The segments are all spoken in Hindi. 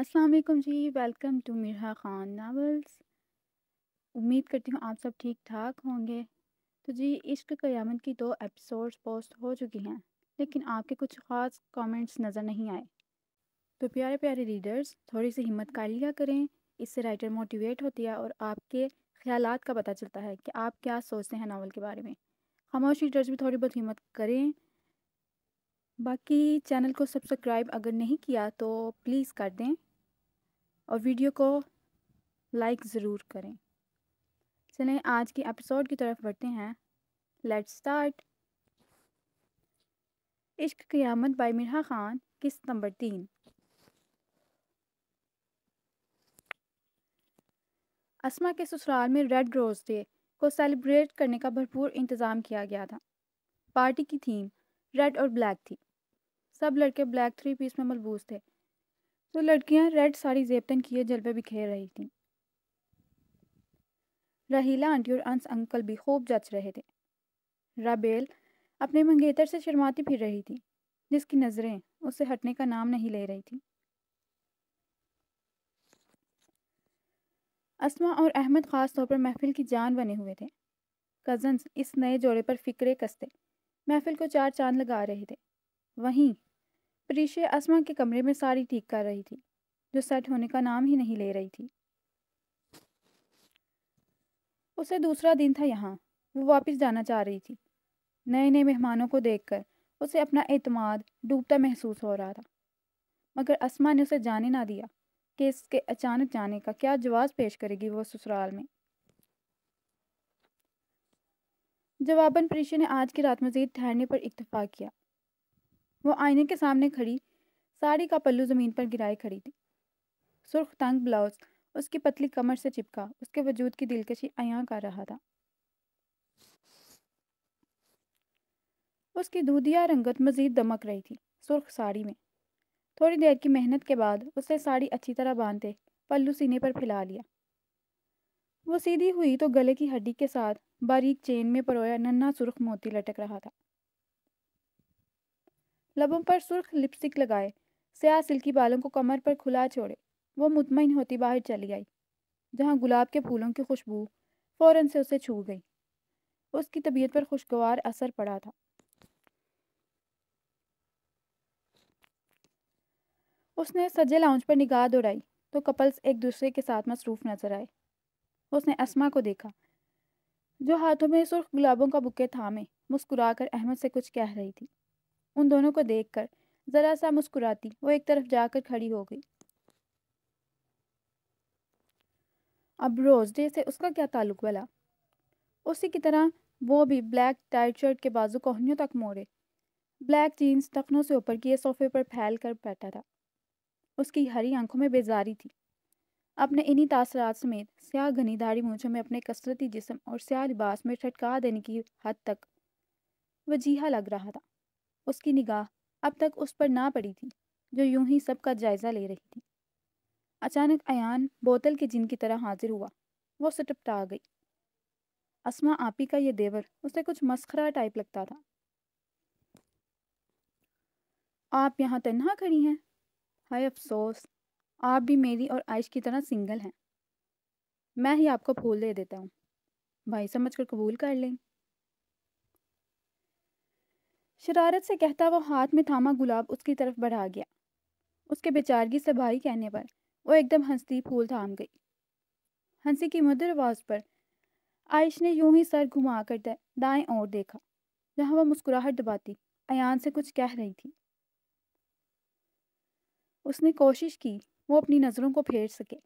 अस्सलाम वालेकुम जी welcome to Mirha Khan novels उम्मीद करती हूँ आप सब ठीक ठाक होंगे तो जी इश्क क़यामत की दो एपिसोड्स पोस्ट हो चुकी हैं लेकिन आपके कुछ ख़ास कमेंट्स नज़र नहीं आए तो प्यारे प्यारे रीडर्स थोड़ी सी हिम्मत कर लिया करें इससे राइटर मोटिवेट होती है और आपके ख्याल का पता चलता है कि आप क्या सोचते हैं नावल के बारे में खामोश रीडर्स भी थोड़ी बहुत हिम्मत करें बाकी चैनल को सब्सक्राइब अगर नहीं किया तो प्लीज़ कर दें और वीडियो को लाइक ज़रूर करें चले आज के एपिसोड की तरफ बढ़ते हैं लेट स्टार्ट इश्क क़यामत बाय मिरहा ख़ान किस्त नंबर तीन असमा के ससुराल में रेड रोज़ डे को सेलिब्रेट करने का भरपूर इंतज़ाम किया गया था पार्टी की थीम रेड और ब्लैक थी सब लड़के ब्लैक थ्री पीस में मलबूस थे तो लड़कियां रेड साड़ी जेबतन किए जलवे बिखेर रही थीं रहीला आंटी और अंस अंकल भी खूब जच रहे थे राबेल अपने मंगेतर से शर्माती फिर रही थी जिसकी नज़रें उससे हटने का नाम नहीं ले रही थी असमा और अहमद ख़ास तौर पर महफिल की जान बने हुए थे कज़न्स इस नए जोड़े पर फिक्रे कसते महफिल को चार चांद लगा रहे थे वहीं प्रीशे असमा के कमरे में साड़ी ठीक कर रही थी जो सेट होने का नाम ही नहीं ले रही थी उसे दूसरा दिन था यहाँ वो वापस जाना चाह रही थी नए नए मेहमानों को देखकर उसे अपना एतमाद डूबता महसूस हो रहा था मगर असमा ने उसे जाने ना दिया कि इसके अचानक जाने का क्या जवाब पेश करेगी वो ससुराल में जवाबन प्रीशे ने आज की रात मजीद ठहरने पर इतफा किया वो आईने के सामने खड़ी साड़ी का पल्लू ज़मीन पर गिराए खड़ी थी सुर्ख तंग ब्लाउज उसकी पतली कमर से चिपका उसके वजूद की दिलकशी अया कर रहा था उसकी दूधिया रंगत मजीद दमक रही थी सुर्ख साड़ी में थोड़ी देर की मेहनत के बाद उसने साड़ी अच्छी तरह बांधते पल्लू सीने पर फैला लिया वो सीधी हुई तो गले की हड्डी के साथ बारीक चेन में परोया नन्ना सुर्ख मोती लटक रहा था लबों पर सुर्ख लिपस्टिक लगाए स्याह सिल्की बालों को कमर पर खुला छोड़े वो मुतमिन होती बाहर चली आई जहाँ गुलाब के फूलों की खुशबू फ़ौरन से उसे छू गई उसकी तबीयत पर खुशगवार असर पड़ा था उसने सजे लाउंज पर निगाह दौड़ाई तो कपल्स एक दूसरे के साथ मसरूफ नजर आए उसने असमा को देखा जो हाथों में सुर्ख गुलाबों का बुके थामे मुस्कुराकर अहमद से कुछ कह रही थी उन दोनों को देखकर ज़रा सा मुस्कुराती वो एक तरफ जाकर खड़ी हो गई अब रोज डे से उसका क्या ताल्लुक वाला उसी की तरह वो भी ब्लैक टाइट शर्ट के बाजू कोहनियों तक मोड़े ब्लैक जीन्स टखनों से ऊपर किए सोफे पर फैल कर बैठा था उसकी हरी आंखों में बेजारी थी अपने इन्हीं तासरात समेत स्याह दाढ़ी मूछों में अपने कसरती जिसम और स्याह लिबास में ठटका देने की हद तक वजीहा लग रहा था उसकी निगाह अब तक उस पर ना पड़ी थी जो यूं ही सब का जायज़ा ले रही थी अचानक अयान बोतल के जिन की तरह हाजिर हुआ वो सटपटा गई असमा आपी का ये देवर उसे कुछ मस्खरा टाइप लगता था आप यहाँ तन्हा खड़ी हैं हाय अफसोस आप भी मेरी और आयश की तरह सिंगल हैं मैं ही आपको फूल दे देता हूँ भाई समझ कर कबूल कर लें शरारत से कहता वो हाथ में थामा गुलाब उसकी तरफ बढ़ा गया उसके बेचारगी से भारी कहने पर वो एकदम हंसती फूल थाम गई हंसी की मधुर आवाज़ पर आयश ने यूं ही सर घुमा कर दाएं ओर देखा जहां वह मुस्कुराहट दबाती अयान से कुछ कह रही थी उसने कोशिश की वो अपनी नज़रों को फेर सके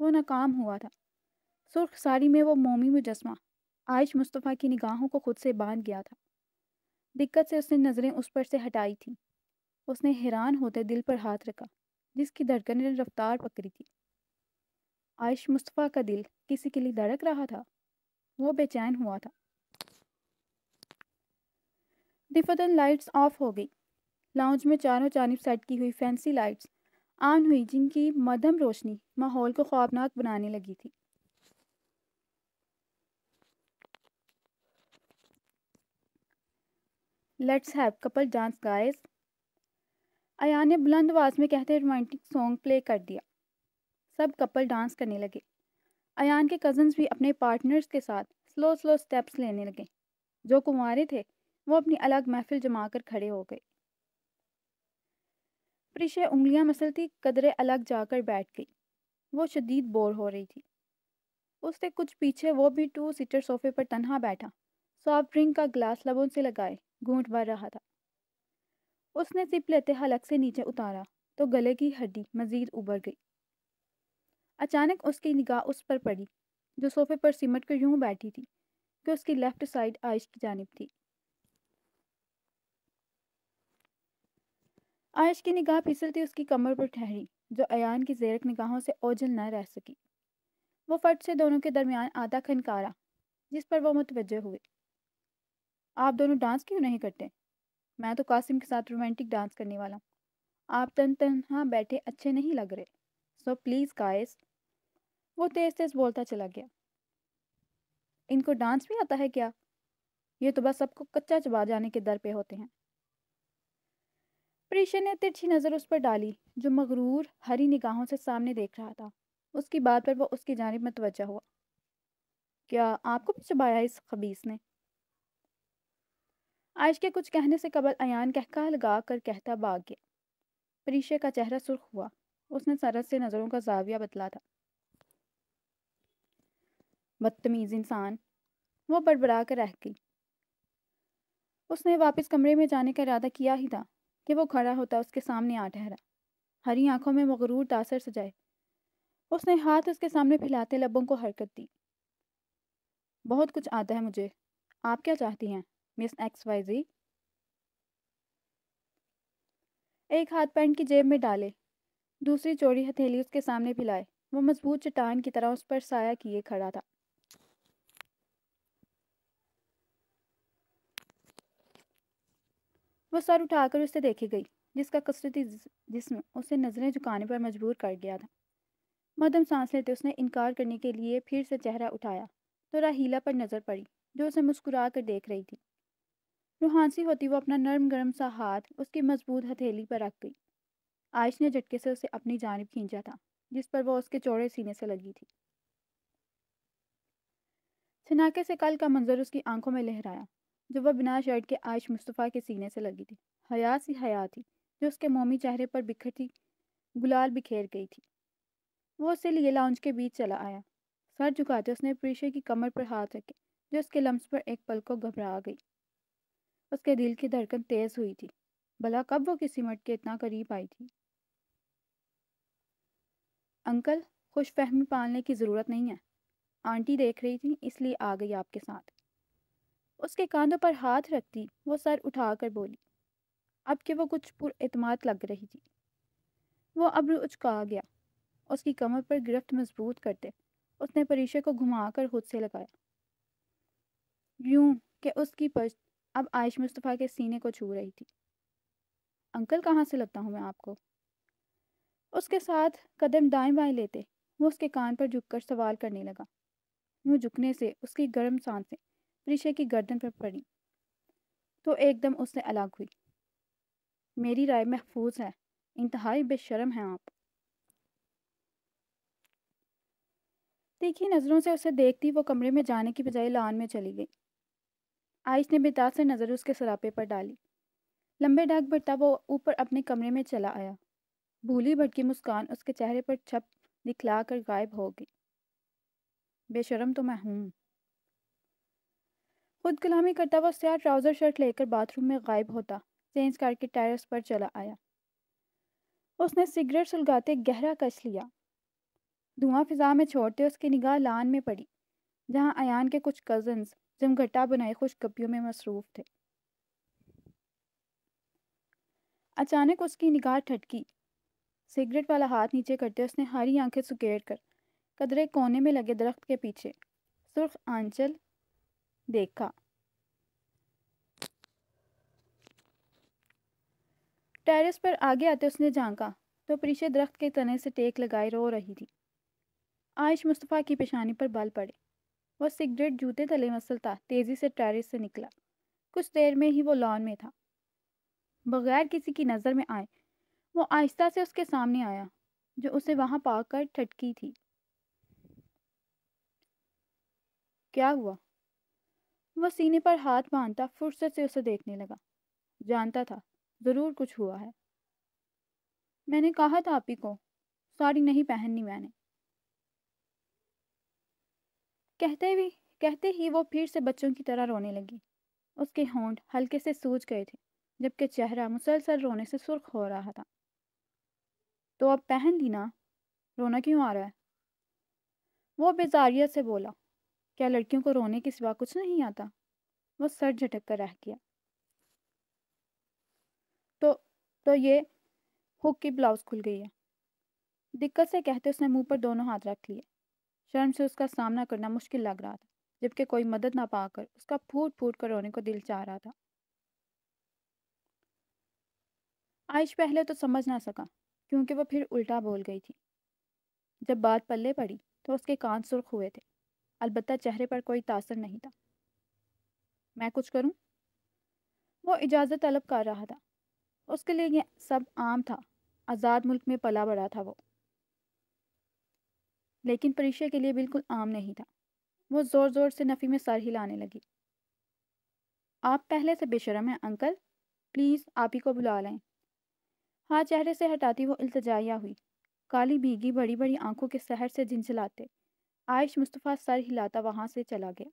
वो नाकाम हुआ था सुर्ख साड़ी में वो मोमी मुजस्मा आयश मुस्तफ़ा की निगाहों को खुद से बांध गया था दिक्कत से उसने नज़रें उस पर से हटाई थी उसने हैरान होते दिल पर हाथ रखा जिसकी धड़कन ने रफ्तार पकड़ी थी आयश मुस्तफ़ा का दिल किसी के लिए धड़क रहा था वो बेचैन हुआ था दिफतन लाइट्स ऑफ हो गई लाउंज में चारों जानब सेट की हुई फैंसी लाइट्स ऑन हुई जिनकी मध्यम रोशनी माहौल को ख्वाबनाक बनाने लगी थी let's have couple dance guys Aya ने बुलंद आवाज़ में कहते रोमांटिक सॉन्ग प्ले कर दिया सब कपल डांस करने लगे अयान के कज़न्स भी अपने पार्टनर्स के साथ स्लो स्लो स्टेप्स लेने लगे जो कुंवारे थे वो अपनी अलग महफिल जमा कर खड़े हो गए प्रिशे उंगलियां मसलती कदरे अलग जाकर बैठ गई वो शदीद बोर हो रही थी उससे कुछ पीछे वो भी टू सीटर सोफे पर तनहा बैठा सॉफ्ट ड्रिंक का ग्लास लबों से लगाए घूट भर रहा था उसने सिप लेते हलक से नीचे उतारा तो गले की हड्डी मजीद उबर गई अचानक उसकी निगाह उस पर पड़ी जो सोफे पर सिमट कर यूं बैठी थी कि उसकी लेफ्ट साइड आयश की जानब थी आयश की निगाह फिसलती उसकी कमर पर ठहरी जो अयान की जेरक निगाहों से ओझल न रह सकी वो फट से दोनों के दरमियान आधा खनकारा जिस पर वो मुतवजह हुए आप दोनों डांस क्यों नहीं करते मैं तो कासिम के साथ रोमांटिक डांस करने वाला हूँ आप तन तनहा बैठे अच्छे नहीं लग रहे सो प्लीज़ गाइस वो तेज़ तेज़ बोलता चला गया इनको डांस भी आता है क्या ये तो बस सबको कच्चा चबा जाने के दर पे होते हैं प्रेशन ने तिरछी नज़र उस पर डाली जो मगरूर हरी निगाहों से सामने देख रहा था उसकी बात पर वो उसकी जानब मतवजा हुआ क्या आपको भी चबाया इस खबीस ने आयश के कुछ कहने से कबल अयान कहका लगा कर कहता भाग गया परीशे का चेहरा सुर्ख हुआ उसने सरहद से नज़रों का जाविया बतला था बदतमीज़ इंसान वो बड़बड़ा कर रह गई उसने वापस कमरे में जाने का इरादा किया ही था कि वो खड़ा होता उसके सामने आ ठहरा हरी आंखों में मगरूर तासर सजाए उसने हाथ उसके सामने फैलाते लबों को हरकत दी बहुत कुछ आता है मुझे आप क्या चाहती हैं मिस एक्स वाई जी एक हाथ पैंट की जेब में डाले दूसरी चोरी हथेली उसके सामने पिलाए वो मजबूत चट्टान की तरह उस पर साया किए खड़ा था वो सर उठाकर उससे देखी गई जिसका कसरती जिसम उसे नजरें झुकाने पर मजबूर कर गया था मदम सांस लेते उसने इनकार करने के लिए फिर से चेहरा उठाया तो राहीला पर नज़र पड़ी जो उसे मुस्कुरा कर देख रही थी जो हाँसी होती वो अपना नर्म गर्म सा हाथ उसकी मजबूत हथेली पर रख गई आयश ने झटके से उसे अपनी जानब खींचा था जिस पर वह उसके चौड़े सीने से लगी थी छनाके से कल का मंजर उसकी आंखों में लहराया जब वह बिना शर्ट के आयश मुस्तफ़ा के सीने से लगी थी हया सी हया थी जो उसके मोमी चेहरे पर बिखरती गुलाल बिखेर गई थी वो उसे लिए लाउंज के बीच चला आया सर झुकाते उसने प्रीशे की कमर पर हाथ रखे जो उसके लम्स पर एक पल को घबरा गई उसके दिल की धड़कन तेज हुई थी भला कब वो किसी मट के इतना करीब आई थी अंकल खुश फहमी पालने की ज़रूरत नहीं है आंटी देख रही थी इसलिए आ गई आपके साथ उसके कांधों पर हाथ रखती वो सर उठाकर बोली अब के वो कुछ पुरमाद लग रही थी वो अब उचका गया उसकी कमर पर गिरफ्त मजबूत करते उसने परीशे को घुमाकर खुद से लगाया यूं कि उसकी पश्च अब आयश मुस्तफ़ा के सीने को छू रही थी अंकल कहाँ से लगता हूँ मैं आपको उसके साथ कदम दाएं बाएं लेते वो उसके कान पर झुककर सवाल करने लगा वो झुकने से उसकी गर्म सांसें प्रीशे की गर्दन पर पड़ी तो एकदम उससे अलग हुई मेरी राय महफूज है इंतहाई बेशरम है आप तीखी नज़रों से उसे देखती वो कमरे में जाने की बजाय लान में चली गई आयश ने बेताज से नज़र उसके सरापे पर डाली लंबे डाक बढ़ता वो ऊपर अपने कमरे में चला आया भूली भटकी मुस्कान उसके चेहरे पर छप दिखला कर गायब हो गई बेशरम तो मैं हूँ खुद गुलामी करता हुआ स्याह ट्राउज़र शर्ट लेकर बाथरूम में गायब होता चेंज करके के टायर्स पर चला आया उसने सिगरेट सुलगाते गहरा कश लिया धुआं फिजा में छोड़ते उसकी निगाह लान में पड़ी जहां अयान के कुछ कजन्स जम घटा बनाए खुशकपियों में मसरूफ थे अचानक उसकी निगाह ठटकी सिगरेट वाला हाथ नीचे करते उसने हरी आंखें सुकेड़ कर कदरे कोने में लगे दरख्त के पीछे सुर्ख आंचल देखा टेरेस पर आगे आते उसने झांका तो पीछे दरख्त के तने से टेक लगाए रो रही थी आयश मुस्तफ़ा की पेशानी पर बल पड़े वह सिगरेट जूते तले मसलता तेज़ी से टेरिस से निकला कुछ देर में ही वो लॉन में था बगैर किसी की नज़र में आए वो आहिस्ता से उसके सामने आया जो उसे वहां पाकर ठटकी थी क्या हुआ वह सीने पर हाथ बांधता फुर्सत से उसे देखने लगा जानता था ज़रूर कुछ हुआ है मैंने कहा था आप ही को साड़ी नहीं पहननी मैंने कहते भी कहते ही वो फिर से बच्चों की तरह रोने लगी उसके होंठ हल्के से सूज गए थे जबकि चेहरा मुसलसल रोने से सुर्ख हो रहा था तो अब पहन ली ना रोना क्यों आ रहा है वो बेजारियत से बोला क्या लड़कियों को रोने के सिवा कुछ नहीं आता वो सर झटक कर रह गया तो तो ये हुक की ब्लाउज़ खुल गई है दिक्कत से कहते उसने मुंह पर दोनों हाथ रख लिए शर्म से उसका सामना करना मुश्किल लग रहा था जबकि कोई मदद ना पाकर उसका फूट फूट कर रोने को दिल चाह रहा था आयश पहले तो समझ ना सका क्योंकि वह फिर उल्टा बोल गई थी जब बात पल्ले पड़ी तो उसके कान सुर्ख हुए थे अलबत्ता चेहरे पर कोई तासर नहीं था मैं कुछ करूं? वो इजाज़त तलब कर रहा था उसके लिए यह सब आम था आज़ाद मुल्क में पला बड़ा था वो लेकिन परीक्षा के लिए बिल्कुल आम नहीं था वो ज़ोर ज़ोर से नफ़ी में सर हिलाने लगी आप पहले से बेशरम हैं अंकल प्लीज़ आप ही को बुला लें हाथ चेहरे से हटाती वो अल्तजाया हुई काली भीगी बड़ी बड़ी आंखों के शहर से झिझलाते आयश मुस्तफ़ा सर हिलाता वहाँ से चला गया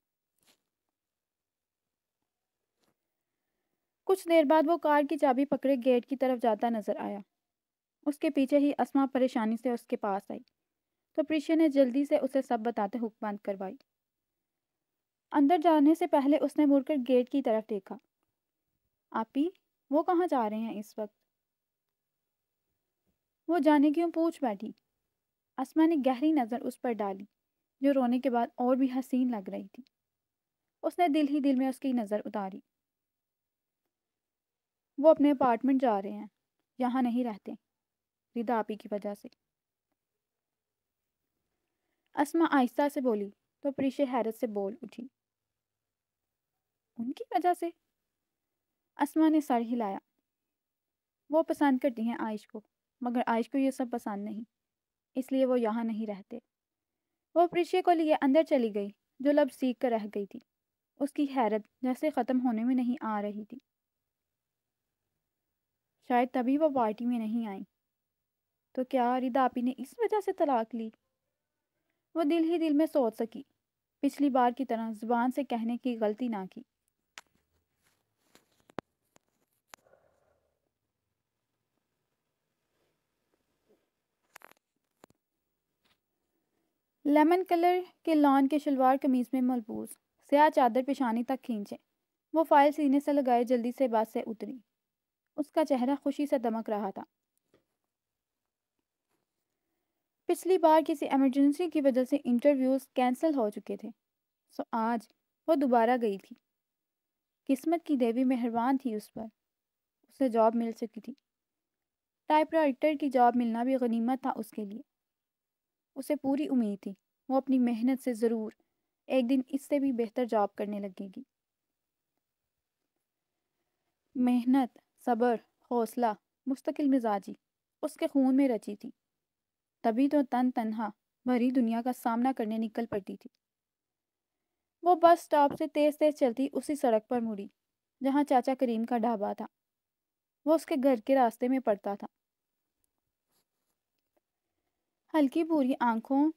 कुछ देर बाद वो कार की चाबी पकड़े गेट की तरफ जाता नजर आया उसके पीछे ही असमा परेशानी से उसके पास आई तो प्रीशिया ने जल्दी से उसे सब बताते हुक बंद करवाई अंदर जाने से पहले उसने मुड़कर गेट की तरफ देखा आपी वो कहाँ जा रहे हैं इस वक्त वो जाने क्यों पूछ बैठी असमा ने गहरी नज़र उस पर डाली जो रोने के बाद और भी हसीन लग रही थी उसने दिल ही दिल में उसकी नज़र उतारी वो अपने अपार्टमेंट जा रहे हैं यहाँ नहीं रहते रिदा आपी की वजह से असमा आहिस्ता से बोली तो प्रीशे हैरत से बोल उठी उनकी वजह से असमा ने सर हिलाया वो पसंद करती हैं आयश को मगर आयश को ये सब पसंद नहीं इसलिए वो यहाँ नहीं रहते वो प्रीशे को लिए अंदर चली गई जो लब सीख कर रह गई थी उसकी हैरत जैसे ख़त्म होने में नहीं आ रही थी शायद तभी वो पार्टी में नहीं आई तो क्या रिदा आपी ने इस वजह से तलाक ली वह दिल ही दिल में सोच सकी पिछली बार की तरह जुबान से कहने की गलती ना की लेमन कलर के लॉन के शलवार कमीज में मलबूस स्याह चादर पेशानी तक खींचे वो फाइल सीने से लगाए जल्दी से बात से उतरी उसका चेहरा खुशी से दमक रहा था पिछली बार किसी इमरजेंसी की वजह से इंटरव्यूज़ कैंसिल हो चुके थे सो आज वो दोबारा गई थी किस्मत की देवी मेहरबान थी उस पर उसे जॉब मिल सकी थी टाइपराइटर की जॉब मिलना भी गनीमत था उसके लिए उसे पूरी उम्मीद थी वो अपनी मेहनत से ज़रूर एक दिन इससे भी बेहतर जॉब करने लगेगी मेहनत सब्र हौसला मुस्तकिल मिजाजी उसके खून में रची थी तभी तो तन तनहा भरी दुनिया का सामना करने निकल पड़ती थी वो बस स्टॉप से तेज तेज चलती उसी सड़क पर मुड़ी जहाँ चाचा करीम का ढाबा था वो उसके घर के रास्ते में पड़ता था हल्की भूरी आंखों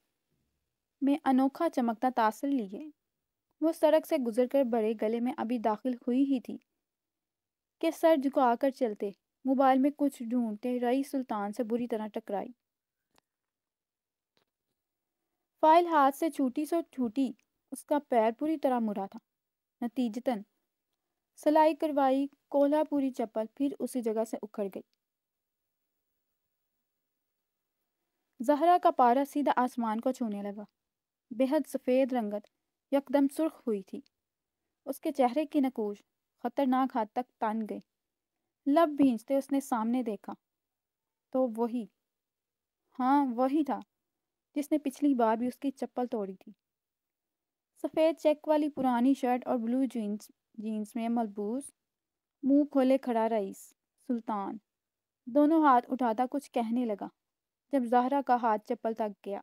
में अनोखा चमकता तासर लिए वो सड़क से गुजरकर बड़े गले में अभी दाखिल हुई ही थी कि सर झुकाकर चलते मोबाइल में कुछ ढूंढते रई सुल्तान से बुरी तरह टकराई फाइल हाथ से छूटी सो छूटी उसका पैर पूरी तरह मुड़ा था नतीजतन सलाई करवाई कोल्हापुरी चप्पल फिर उसी जगह से उखड़ गई जहरा का पारा सीधा आसमान को छूने लगा बेहद सफ़ेद रंगत यकदम सुर्ख हुई थी उसके चेहरे की नकोश खतरनाक हद तक तन गई लब भींचते उसने सामने देखा तो वही हाँ वही था जिसने पिछली बार भी उसकी चप्पल तोड़ी थी सफ़ेद चेक वाली पुरानी शर्ट और ब्लू जीन्स जीन्स में मलबूस मुंह खोले खड़ा रईस सुल्तान दोनों हाथ उठाता कुछ कहने लगा जब जहरा का हाथ चप्पल तक गया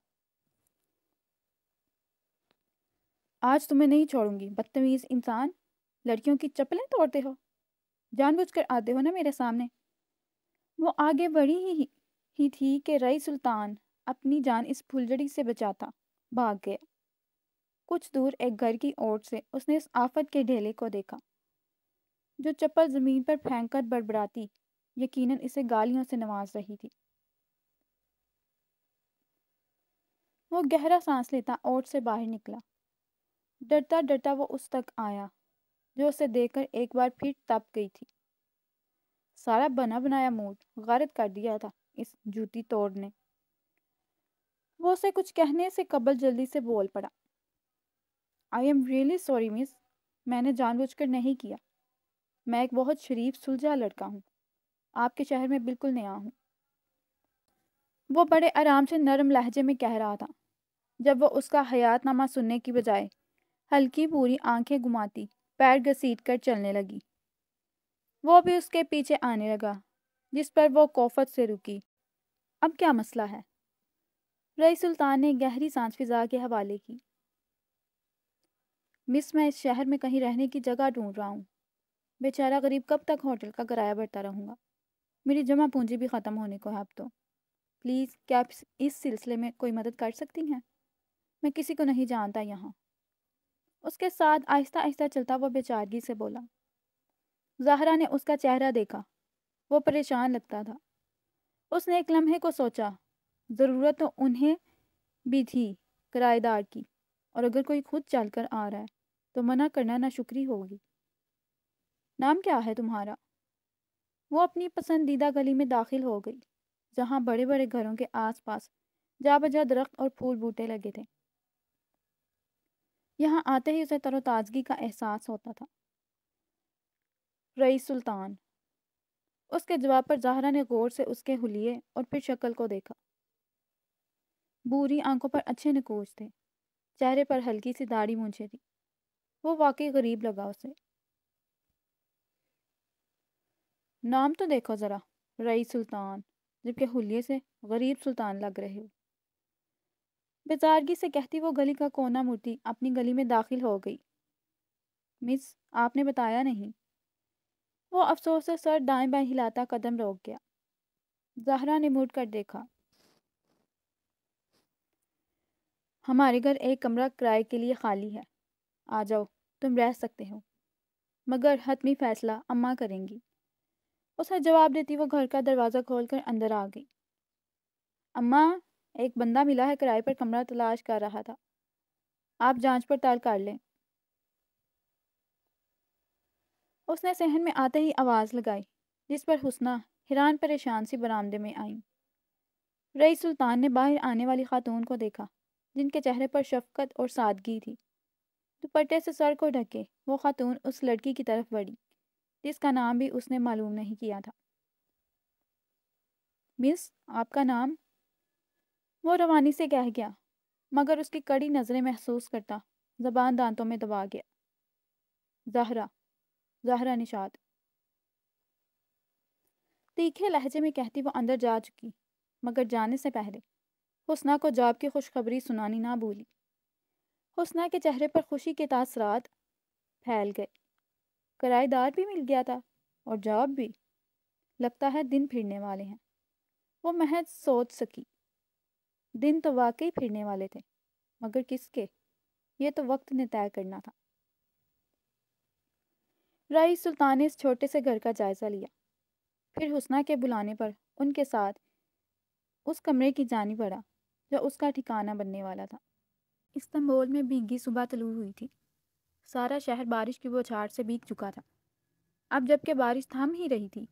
आज तुम्हें नहीं छोड़ूंगी बदतमीज इंसान लड़कियों की चप्पलें तोड़ते हो जानबूझकर आते हो ना मेरे सामने वो आगे बढ़ी ही, ही थी कि रई सुल्तान अपनी जान इस फुलझड़ी से बचाता भाग गया कुछ दूर एक घर की ओर से उसने इस आफत के ढेले को देखा जो चप्पल जमीन पर फेंक कर बड़बड़ाती यकीनन इसे गालियों से नवाज रही थी वो गहरा सांस लेता ओट से बाहर निकला डरता डरता वो उस तक आया जो उसे देखकर एक बार फिर तप गई थी सारा बना बनाया मूड गारत कर दिया था इस जूती तोड़ ने वो उसे कुछ कहने से कबल जल्दी से बोल पड़ा I am really sorry miss मैंने जानबूझकर नहीं किया मैं एक बहुत शरीफ सुलझा लड़का हूँ आपके शहर में बिल्कुल नया हूँ वो बड़े आराम से नरम लहजे में कह रहा था जब वो उसका हयातनामा सुनने की बजाय हल्की पूरी आंखें घुमाती पैर घसीट कर चलने लगी वो भी उसके पीछे आने लगा जिस पर वो कोफत से रुकी अब क्या मसला है रई सुल्तान ने गहरी सांस फिजा के हवाले की मिस मैं इस शहर में कहीं रहने की जगह ढूंढ रहा हूँ बेचारा गरीब कब तक होटल का किराया बढ़ता रहूँगा मेरी जमा पूंजी भी ख़त्म होने को है अब तो प्लीज़ क्या आप इस सिलसिले में कोई मदद कर सकती हैं मैं किसी को नहीं जानता यहाँ उसके साथ आहिस्ता आहिस्ता चलता वह बेचारगी से बोला जहरा ने उसका चेहरा देखा वो परेशान लगता था उसने एक लम्हे को सोचा ज़रूरत तो उन्हें भी थी किराएदार की और अगर कोई खुद चल कर आ रहा है तो मना करना ना शुक्री होगी नाम क्या है तुम्हारा वो अपनी पसंदीदा गली में दाखिल हो गई जहाँ बड़े बड़े घरों के आसपास जा बजा दरख्त और फूल बूटे लगे थे यहाँ आते ही उसे तरोताजगी का एहसास होता था रईस सुल्तान उसके जवाब पर जहरा ने गौर से उसके हुलिए और फिर शक्ल को देखा बूरी आंखों पर अच्छे निकोज थे चेहरे पर हल्की सी दाढ़ी मूछे थी वो वाकई गरीब लगा उसे नाम तो देखो ज़रा रई सुल्तान जबकि हुलिये से गरीब सुल्तान लग रहे हो बेजारगी से कहती वो गली का कोना मूर्ति अपनी गली में दाखिल हो गई मिस आपने बताया नहीं वो अफसोस से सर दाएं बाएं हिलाता कदम रोक गया जहरा ने मुड़ कर देखा हमारे घर एक कमरा किराए के लिए खाली है आ जाओ तुम रह सकते हो मगर हतमी फैसला अम्मा करेंगी उसे जवाब देती वो घर का दरवाज़ा खोलकर अंदर आ गई अम्मा एक बंदा मिला है किराए पर कमरा तलाश कर रहा था आप जांच पड़ताल कर लें उसने सहन में आते ही आवाज़ लगाई जिस पर हुसना हैरान परेशान सी बरामदे में आई रई सुल्तान ने बाहर आने वाली खातून को देखा जिनके चेहरे पर शफकत और सादगी थी दुपट्टे से सर को ढके वो खातून उस लड़की की तरफ बढ़ी जिसका नाम भी उसने मालूम नहीं किया था मिस आपका नाम वो रवानी से कह गया मगर उसकी कड़ी नज़रें महसूस करता जबान दांतों में दबा गया जहरा जहरा निषाद तीखे लहजे में कहती वो अंदर जा चुकी मगर जाने से पहले हुसना को जॉब की खुशखबरी सुनानी ना भूली हुसना के चेहरे पर खुशी के तासरात फैल गए किराएदार भी मिल गया था और जॉब भी लगता है दिन फिरने वाले हैं वो महज सोच सकी दिन तो वाकई फिरने वाले थे मगर किसके ये तो वक्त ने तय करना था रईस सुल्तान ने इस छोटे से घर का जायज़ा लिया फिर हुसना के बुलाने पर उनके साथ उस कमरे की जानी पड़ा जो उसका ठिकाना बनने वाला था इस्तंबोल में भीगी सुबह तलू हुई थी सारा शहर बारिश की बौछार से भीग चुका था अब जबकि बारिश थम ही रही थी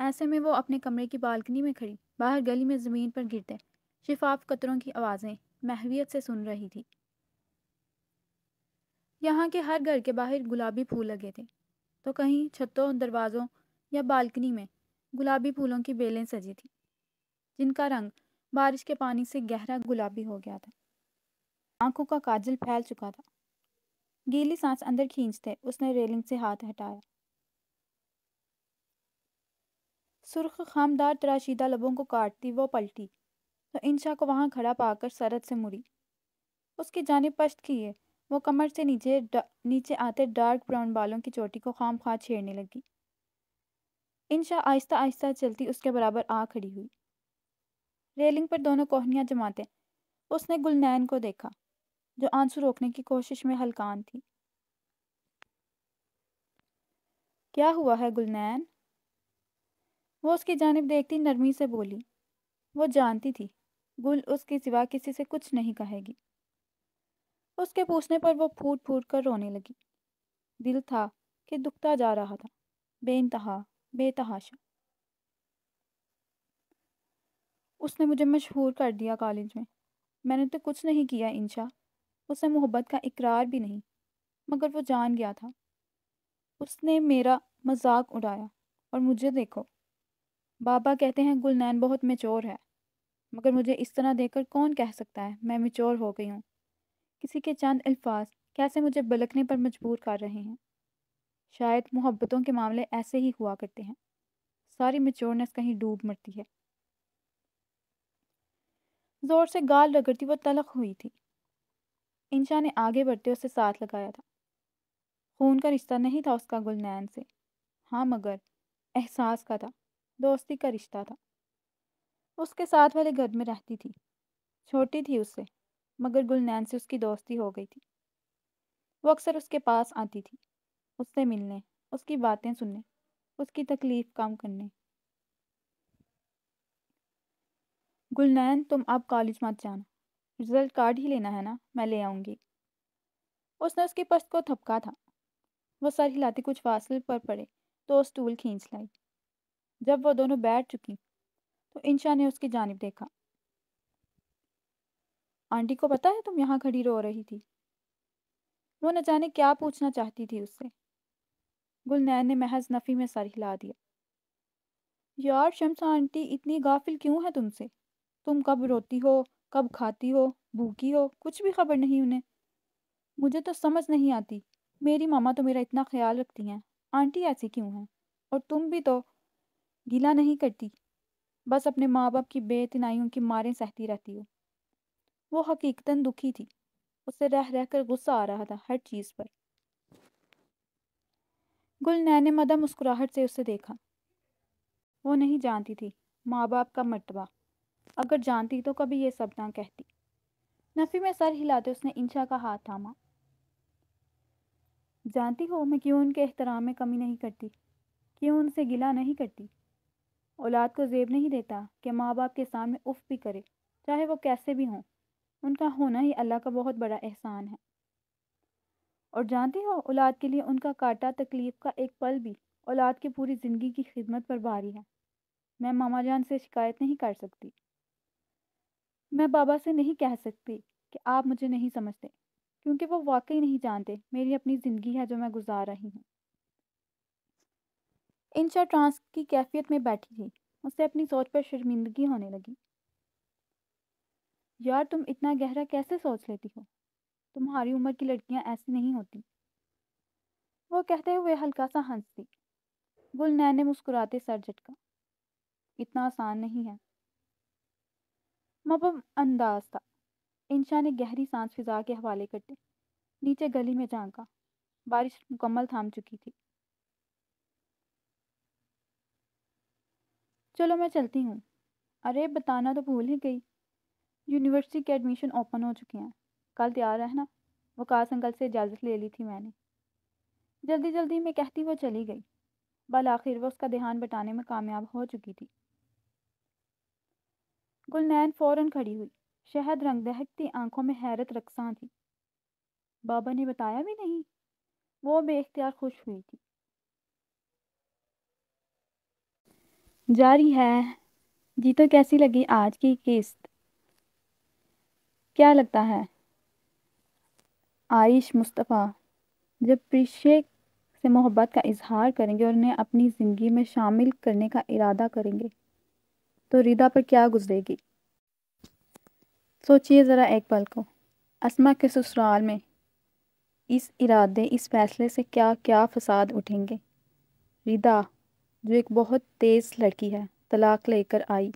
ऐसे में वो अपने कमरे की बालकनी में खड़ी बाहर गली में ज़मीन पर गिरते शिफाफ कतरों की आवाज़ें महवियत से सुन रही थी यहाँ के हर घर के बाहर गुलाबी फूल लगे थे तो कहीं छतों दरवाज़ों या बालकनी में गुलाबी फूलों की बेलें सजी थी जिनका रंग बारिश के पानी से गहरा गुलाबी हो गया था आंखों का काजल फैल चुका था गीली सांस अंदर खींचते उसने रेलिंग से हाथ हटाया सुर्ख खामदार तराशीदा लबों को काटती वो पलटी तो इंशा को वहां खड़ा पाकर सरद से मुड़ी उसकी जाने पश्त किए वो कमर से नीचे नीचे आते डार्क ब्राउन बालों की चोटी को खाम खा छेड़ने लगी इंशा आहिस्ता आहिस्ता चलती उसके बराबर आ खड़ी हुई रेलिंग पर दोनों कोहनियाँ जमाते उसने गुलनैन को देखा जो आंसू रोकने की कोशिश में हलकान थी क्या हुआ है गुलनैन वो उसकी जानब देखती नरमी से बोली वो जानती थी गुल उसके सिवा किसी से कुछ नहीं कहेगी उसके पूछने पर वो फूट फूट कर रोने लगी दिल था कि दुखता जा रहा था बेनतहा बेतहाशा उसने मुझे मशहूर कर दिया कॉलेज में मैंने तो कुछ नहीं किया इंशा उसने मोहब्बत का इकरार भी नहीं मगर वो जान गया था उसने मेरा मजाक उड़ाया और मुझे देखो बाबा कहते हैं गुलनैन बहुत मेचोर है मगर मुझे इस तरह देखकर कौन कह सकता है मैं मेचोर हो गई हूँ किसी के चंद अल्फाज कैसे मुझे बलकने पर मजबूर कर रहे हैं शायद मोहब्बतों के मामले ऐसे ही हुआ करते हैं सारी मेचोरनेस कहीं डूब मरती है जोर से गाल रगड़ती वो तलक हुई थी इंशा ने आगे बढ़ते उसे साथ लगाया था खून का रिश्ता नहीं था उसका गुलनैन से हाँ मगर एहसास का था दोस्ती का रिश्ता था उसके साथ वाले घर में रहती थी छोटी थी उससे मगर गुलनैन से उसकी दोस्ती हो गई थी वो अक्सर उसके पास आती थी उससे मिलने उसकी बातें सुनने उसकी तकलीफ़ कम करने गुलनैन तुम अब कॉलेज मत जाना रिजल्ट कार्ड ही लेना है ना मैं ले आऊँगी उसने उसकी पस्त को थपका था वो सर हिलाते कुछ फासिल पर पड़े तो स्टूल खींच लाई जब वो दोनों बैठ चुकी तो इंशा ने उसकी जानब देखा आंटी को पता है तुम यहाँ खड़ी रो रही थी वो न जाने क्या पूछना चाहती थी उससे गुलनैन ने महज नफ़ी में सर हिला दिया यार शमसा आंटी इतनी गाफिल क्यों है तुमसे तुम कब रोती हो कब खाती हो भूखी हो कुछ भी खबर नहीं उन्हें मुझे तो समझ नहीं आती मेरी मामा तो मेरा इतना ख्याल रखती हैं आंटी ऐसी क्यों हैं और तुम भी तो गीला नहीं करती बस अपने माँ बाप की बेतनाइयों की मारें सहती रहती हो वो हकीकतन दुखी थी उसे रह रह कर गुस्सा आ रहा था हर चीज़ पर गुल ने मदा मुस्कुराहट से उसे देखा वो नहीं जानती थी माँ बाप का मरतबा अगर जानती तो कभी ये सब ना कहती नफ़ी में सर हिलाते उसने इंशा का हाथ थामा जानती हो मैं क्यों उनके एहतराम में कमी नहीं करती क्यों उनसे गिला नहीं करती औलाद को जेब नहीं देता कि माँ बाप के सामने उफ़ भी करे चाहे वो कैसे भी हों उनका होना ही अल्लाह का बहुत बड़ा एहसान है और जानती हो औलाद के लिए उनका काटा तकलीफ़ का एक पल भी औलाद की पूरी ज़िंदगी की खिदमत पर भारी है मैं मामा जान से शिकायत नहीं कर सकती मैं बाबा से नहीं कह सकती कि आप मुझे नहीं समझते क्योंकि वो वाकई नहीं जानते मेरी अपनी ज़िंदगी है जो मैं गुजार रही हूँ इंशा ट्रांस की कैफियत में बैठी थी उसे अपनी सोच पर शर्मिंदगी होने लगी यार तुम इतना गहरा कैसे सोच लेती हो तुम्हारी उम्र की लड़कियां ऐसी नहीं होती वो कहते हुए हल्का सा हंसती नैन ने मुस्कुराते सर झटका इतना आसान नहीं है मबम अंदाज था इंशा ने गहरी सांस फिजा के हवाले कटे नीचे गली में झांका बारिश मुकम्मल थाम चुकी थी चलो मैं चलती हूँ अरे बताना तो भूल ही गई यूनिवर्सिटी के एडमिशन ओपन हो चुके हैं कल तैयार रहना वकास अंकल से इजाज़त ले ली थी मैंने जल्दी जल्दी मैं कहती वो चली गई बल आखिर वह उसका ध्यान बटाने में कामयाब हो चुकी थी गुलनैन फौरन खड़ी हुई शहद रंग दहकती आंखों में हैरत रकसा थी बाबा ने बताया भी नहीं वो बेख्तियार खुश हुई थी जारी है जी तो कैसी लगी आज की किस्त क्या लगता है आयश मुस्तफ़ा जब पीछे से मोहब्बत का इजहार करेंगे और उन्हें अपनी ज़िंदगी में शामिल करने का इरादा करेंगे तो रीदा पर क्या गुजरेगी सोचिए ज़रा एक पल को असमा के ससुराल में इस इरादे इस फैसले से क्या क्या फसाद उठेंगे रिदा जो एक बहुत तेज़ लड़की है तलाक लेकर आई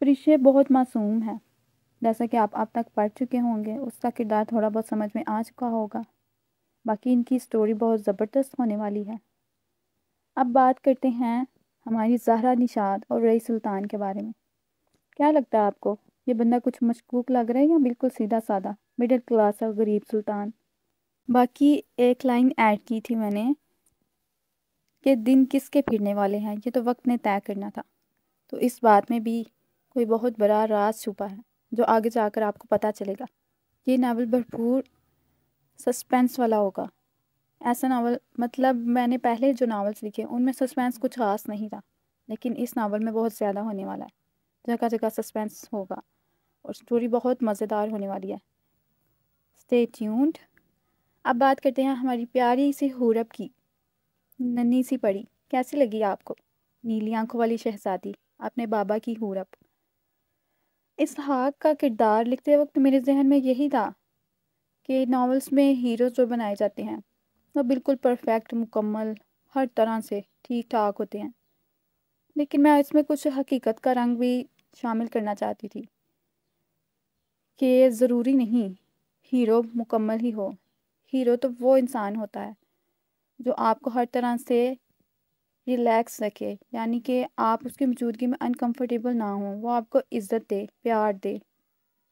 परिशे बहुत मासूम है जैसा कि आप अब तक पढ़ चुके होंगे उसका किरदार थोड़ा बहुत समझ में आ चुका होगा बाकी इनकी स्टोरी बहुत ज़बरदस्त होने वाली है अब बात करते हैं हमारी जहरा निषाद और रई सुल्तान के बारे में क्या लगता है आपको ये बंदा कुछ मशकूक लग रहा है या बिल्कुल सीधा साधा मिडिल क्लास और गरीब सुल्तान बाकी एक लाइन ऐड की थी मैंने कि दिन किसके फिरने वाले हैं ये तो वक्त ने तय करना था तो इस बात में भी कोई बहुत बड़ा राज छुपा है जो आगे जाकर आपको पता चलेगा ये नावल भरपूर सस्पेंस वाला होगा ऐसा नावल मतलब मैंने पहले जो नावल्स लिखे उनमें सस्पेंस कुछ खास नहीं था लेकिन इस नावल में बहुत ज़्यादा होने वाला है जगह जगह सस्पेंस होगा और स्टोरी बहुत मज़ेदार होने वाली है स्टे ट्यून्ड अब बात करते हैं हमारी प्यारी सी हूरब की नन्ही सी पड़ी कैसी लगी आपको नीली आंखों वाली शहजादी अपने बाबा की हूरब हाक का किरदार लिखते वक्त मेरे जहन में यही था कि नॉवेल्स में हीरो जो बनाए जाते हैं वह बिल्कुल परफेक्ट मुकम्मल हर तरह से ठीक ठाक होते हैं लेकिन मैं इसमें कुछ हकीकत का रंग भी शामिल करना चाहती थी कि ये ज़रूरी नहीं हीरो मुकम्मल ही हो हीरो तो वो इंसान होता है जो आपको हर तरह से रिलैक्स रखे यानी कि आप उसकी मौजूदगी में अनकंफर्टेबल ना हो वो आपको इज़्ज़त दे प्यार दे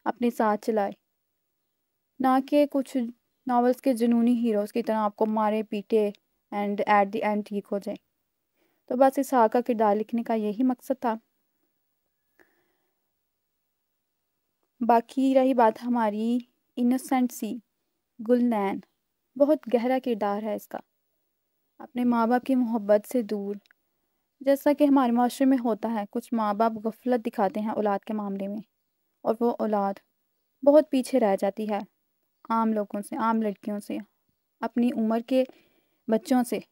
अपने साथ चलाए ना कि कुछ नावल्स के जुनूनी हीरोज़ की तरह आपको मारे पीटे एंड एट द एंड ठीक हो जाए तो बस इस इसहाक का किरदार लिखने का यही मकसद था बाकी रही बात हमारी इनोसेंट सी गुलनैन बहुत गहरा किरदार है इसका अपने माँ बाप की मोहब्बत से दूर जैसा कि हमारे माशरे में होता है कुछ माँ बाप गफलत दिखाते हैं औलाद के मामले में और वो औलाद बहुत पीछे रह जाती है आम लोगों से आम लड़कियों से अपनी उम्र के बच्चों से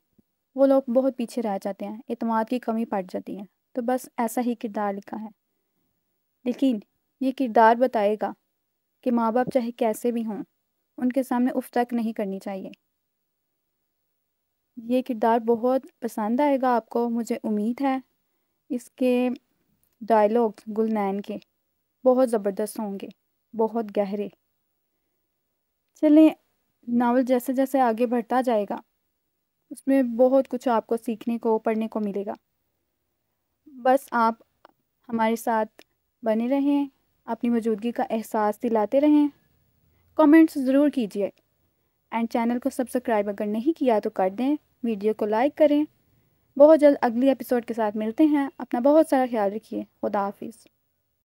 वो लोग बहुत पीछे रह जाते हैं अतमाद की कमी पड़ जाती है तो बस ऐसा ही किरदार लिखा है लेकिन ये किरदार बताएगा कि माँ बाप चाहे कैसे भी हों उनके सामने उफ तक नहीं करनी चाहिए ये किरदार बहुत पसंद आएगा आपको मुझे उम्मीद है इसके डायलॉग्स गुलनैन के बहुत ज़बरदस्त होंगे बहुत गहरे चलें नावल जैसे जैसे आगे बढ़ता जाएगा उसमें बहुत कुछ आपको सीखने को पढ़ने को मिलेगा बस आप हमारे साथ बने रहें अपनी मौजूदगी का एहसास दिलाते रहें कमेंट्स ज़रूर कीजिए एंड चैनल को सब्सक्राइब अगर नहीं किया तो कर दें वीडियो को लाइक करें बहुत जल्द अगली एपिसोड के साथ मिलते हैं अपना बहुत सारा ख्याल रखिए खुदा हाफिज़